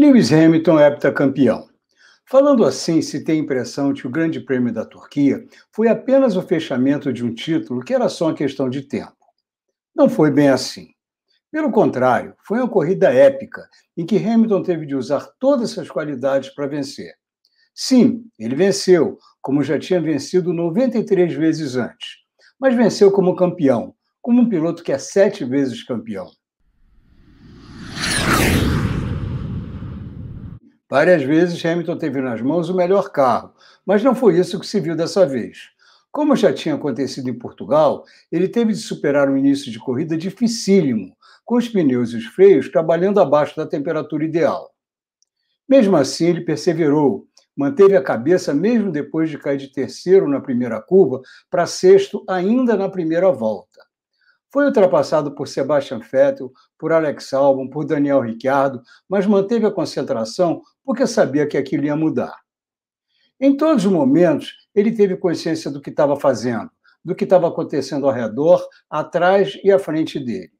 Lewis Hamilton é heptacampeão. Falando assim, se tem a impressão de que o Grande Prêmio da Turquia foi apenas o fechamento de um título que era só uma questão de tempo. Não foi bem assim. Pelo contrário, foi uma corrida épica em que Hamilton teve de usar todas essas qualidades para vencer. Sim, ele venceu, como já tinha vencido 93 vezes antes, mas venceu como campeão, como um piloto que é sete vezes campeão. Várias vezes Hamilton teve nas mãos o melhor carro, mas não foi isso que se viu dessa vez. Como já tinha acontecido em Portugal, ele teve de superar um início de corrida dificílimo, com os pneus e os freios trabalhando abaixo da temperatura ideal. Mesmo assim, ele perseverou, manteve a cabeça mesmo depois de cair de terceiro na primeira curva para sexto ainda na primeira volta. Foi ultrapassado por Sebastian Vettel, por Alex Albon, por Daniel Ricciardo, mas manteve a concentração porque sabia que aquilo ia mudar. Em todos os momentos, ele teve consciência do que estava fazendo, do que estava acontecendo ao redor, atrás e à frente dele.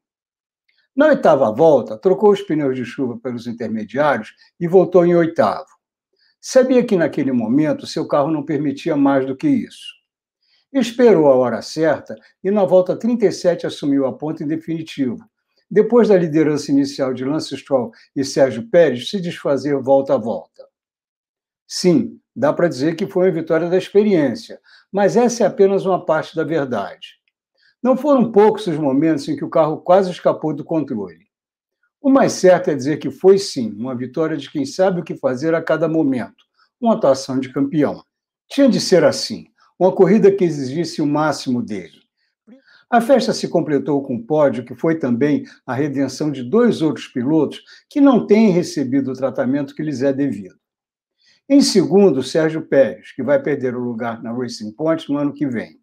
Na oitava volta, trocou os pneus de chuva pelos intermediários e voltou em oitavo. Sabia que naquele momento seu carro não permitia mais do que isso. Esperou a hora certa e na volta 37 assumiu a ponta em definitivo, depois da liderança inicial de Lance Stroll e Sérgio Pérez, se desfazer volta a volta. Sim, dá para dizer que foi uma vitória da experiência, mas essa é apenas uma parte da verdade. Não foram poucos os momentos em que o carro quase escapou do controle. O mais certo é dizer que foi sim uma vitória de quem sabe o que fazer a cada momento, uma atuação de campeão. Tinha de ser assim, uma corrida que exigisse o máximo dele. A festa se completou com o pódio que foi também a redenção de dois outros pilotos que não têm recebido o tratamento que lhes é devido. Em segundo, Sérgio Pérez, que vai perder o lugar na Racing Point no ano que vem.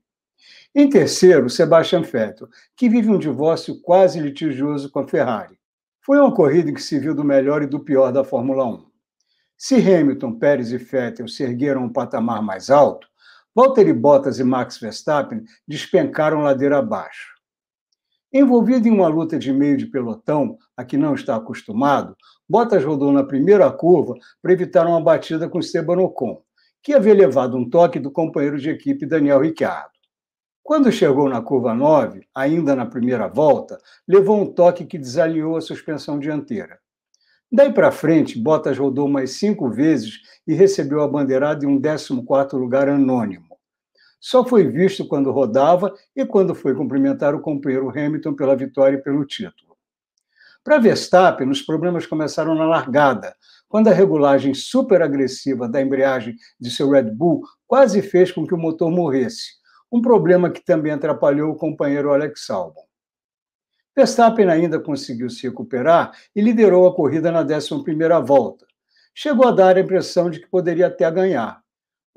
Em terceiro, Sebastian Vettel, que vive um divórcio quase litigioso com a Ferrari. Foi uma corrida em que se viu do melhor e do pior da Fórmula 1. Se Hamilton, Pérez e Vettel se ergueram um patamar mais alto, Valtteri Bottas e Max Verstappen despencaram ladeira abaixo. Envolvido em uma luta de meio de pelotão a que não está acostumado, Bottas rodou na primeira curva para evitar uma batida com Esteban Ocon, que havia levado um toque do companheiro de equipe Daniel Ricciardo. Quando chegou na curva 9, ainda na primeira volta, levou um toque que desalinhou a suspensão dianteira. Daí para frente, Bottas rodou mais cinco vezes e recebeu a bandeirada em um 14º lugar anônimo só foi visto quando rodava e quando foi cumprimentar o companheiro Hamilton pela vitória e pelo título. Para Verstappen, os problemas começaram na largada, quando a regulagem superagressiva da embreagem de seu Red Bull quase fez com que o motor morresse, um problema que também atrapalhou o companheiro Alex Albon. Verstappen ainda conseguiu se recuperar e liderou a corrida na 11ª volta. Chegou a dar a impressão de que poderia até ganhar.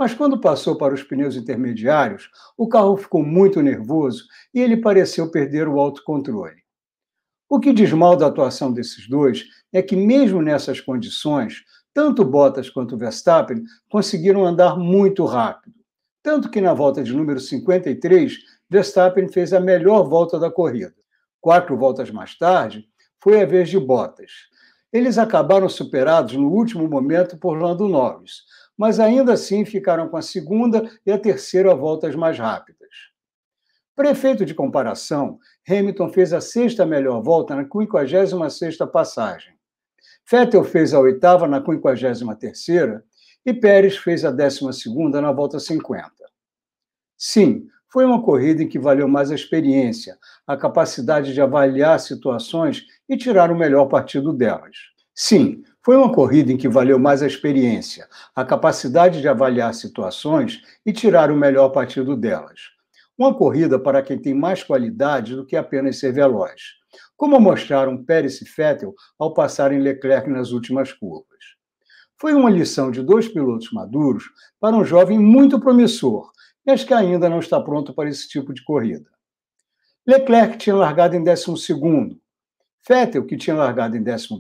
Mas quando passou para os pneus intermediários, o carro ficou muito nervoso e ele pareceu perder o autocontrole. O que diz mal da atuação desses dois é que, mesmo nessas condições, tanto Bottas quanto Verstappen conseguiram andar muito rápido. Tanto que, na volta de número 53, Verstappen fez a melhor volta da corrida. Quatro voltas mais tarde, foi a vez de Bottas. Eles acabaram superados no último momento por Lando Norris, mas ainda assim ficaram com a segunda e a terceira voltas mais rápidas. Prefeito de comparação, Hamilton fez a sexta melhor volta na 56ª passagem. Vettel fez a oitava na 53ª e Pérez fez a 12ª na volta 50. Sim, foi uma corrida em que valeu mais a experiência, a capacidade de avaliar situações e tirar o melhor partido delas. Sim, foi uma corrida em que valeu mais a experiência, a capacidade de avaliar situações e tirar o melhor partido delas. Uma corrida para quem tem mais qualidade do que apenas ser veloz, como mostraram Pérez e Vettel ao passarem Leclerc nas últimas curvas. Foi uma lição de dois pilotos maduros para um jovem muito promissor, mas que ainda não está pronto para esse tipo de corrida. Leclerc tinha largado em 12 segundo. Vettel, que tinha largado em 11,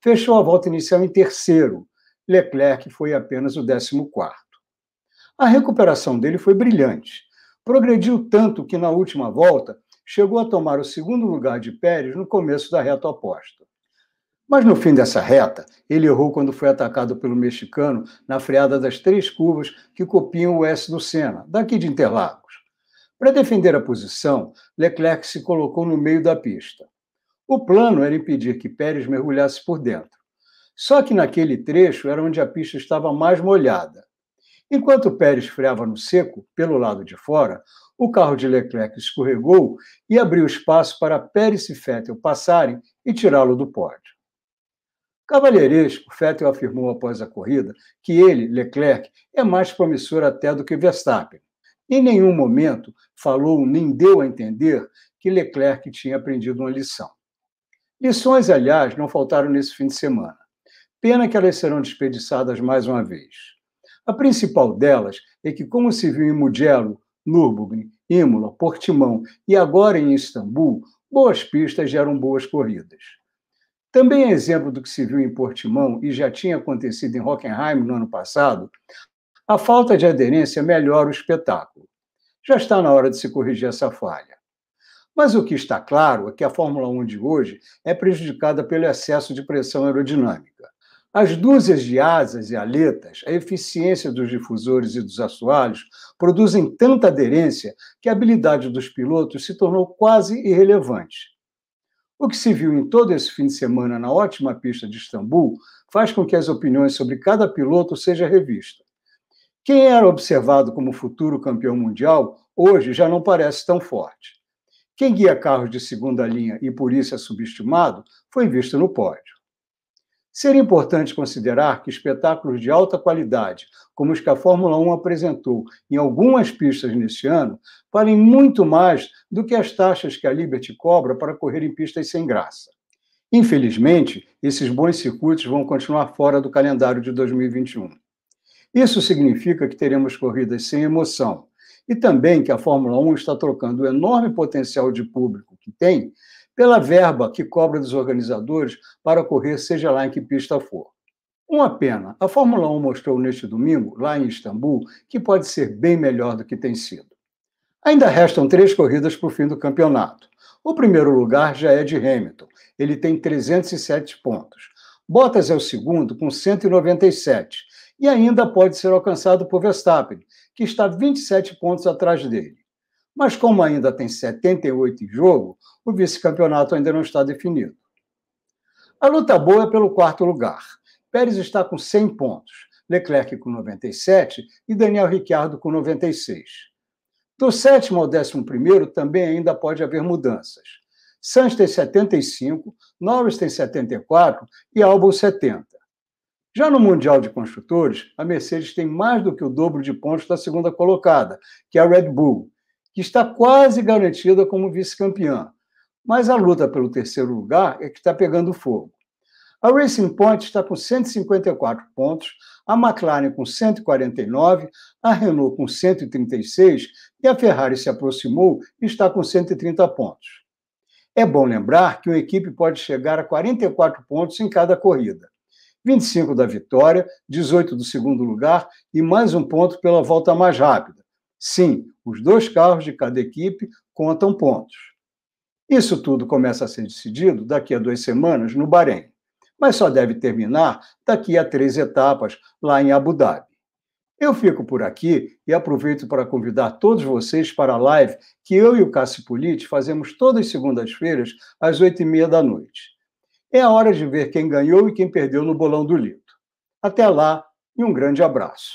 fechou a volta inicial em terceiro. Leclerc foi apenas o 14. A recuperação dele foi brilhante. Progrediu tanto que, na última volta, chegou a tomar o segundo lugar de Pérez no começo da reta oposta. Mas no fim dessa reta, ele errou quando foi atacado pelo mexicano na freada das três curvas que copiam o S do Senna, daqui de Interlagos. Para defender a posição, Leclerc se colocou no meio da pista. O plano era impedir que Pérez mergulhasse por dentro. Só que naquele trecho era onde a pista estava mais molhada. Enquanto Pérez freava no seco, pelo lado de fora, o carro de Leclerc escorregou e abriu espaço para Pérez e Fettel passarem e tirá-lo do pódio. Cavalheiresco, Fettel afirmou após a corrida que ele, Leclerc, é mais promissor até do que Verstappen. Em nenhum momento falou nem deu a entender que Leclerc tinha aprendido uma lição. Lições, aliás, não faltaram nesse fim de semana. Pena que elas serão desperdiçadas mais uma vez. A principal delas é que, como se viu em Mugello, Nürburgring, Imola, Portimão e agora em Istambul, boas pistas geram boas corridas. Também é exemplo do que se viu em Portimão e já tinha acontecido em Hockenheim no ano passado, a falta de aderência melhora o espetáculo. Já está na hora de se corrigir essa falha. Mas o que está claro é que a Fórmula 1 de hoje é prejudicada pelo excesso de pressão aerodinâmica. As dúzias de asas e aletas, a eficiência dos difusores e dos assoalhos produzem tanta aderência que a habilidade dos pilotos se tornou quase irrelevante. O que se viu em todo esse fim de semana na ótima pista de Istambul faz com que as opiniões sobre cada piloto seja revista. Quem era observado como futuro campeão mundial hoje já não parece tão forte. Quem guia carros de segunda linha e por isso é subestimado foi visto no pódio. Seria importante considerar que espetáculos de alta qualidade, como os que a Fórmula 1 apresentou em algumas pistas neste ano, valem muito mais do que as taxas que a Liberty cobra para correr em pistas sem graça. Infelizmente, esses bons circuitos vão continuar fora do calendário de 2021. Isso significa que teremos corridas sem emoção, e também que a Fórmula 1 está trocando o enorme potencial de público que tem pela verba que cobra dos organizadores para correr, seja lá em que pista for. Uma pena, a Fórmula 1 mostrou neste domingo, lá em Istambul, que pode ser bem melhor do que tem sido. Ainda restam três corridas para o fim do campeonato. O primeiro lugar já é de Hamilton, ele tem 307 pontos. Bottas é o segundo, com 197, e ainda pode ser alcançado por Verstappen, que está 27 pontos atrás dele. Mas como ainda tem 78 em jogo, o vice-campeonato ainda não está definido. A luta boa é pelo quarto lugar. Pérez está com 100 pontos, Leclerc com 97 e Daniel Ricciardo com 96. Do sétimo ao décimo primeiro também ainda pode haver mudanças. Sainz tem 75, Norris tem 74 e Albon 70. Já no Mundial de Construtores, a Mercedes tem mais do que o dobro de pontos da segunda colocada, que é a Red Bull, que está quase garantida como vice-campeã. Mas a luta pelo terceiro lugar é que está pegando fogo. A Racing Point está com 154 pontos, a McLaren com 149, a Renault com 136 e a Ferrari se aproximou e está com 130 pontos. É bom lembrar que uma equipe pode chegar a 44 pontos em cada corrida. 25 da vitória, 18 do segundo lugar e mais um ponto pela volta mais rápida. Sim, os dois carros de cada equipe contam pontos. Isso tudo começa a ser decidido daqui a duas semanas no Bahrein, mas só deve terminar daqui a três etapas lá em Abu Dhabi. Eu fico por aqui e aproveito para convidar todos vocês para a live que eu e o Cássio Politi fazemos todas as segundas-feiras às oito e meia da noite. É a hora de ver quem ganhou e quem perdeu no bolão do Lito. Até lá e um grande abraço.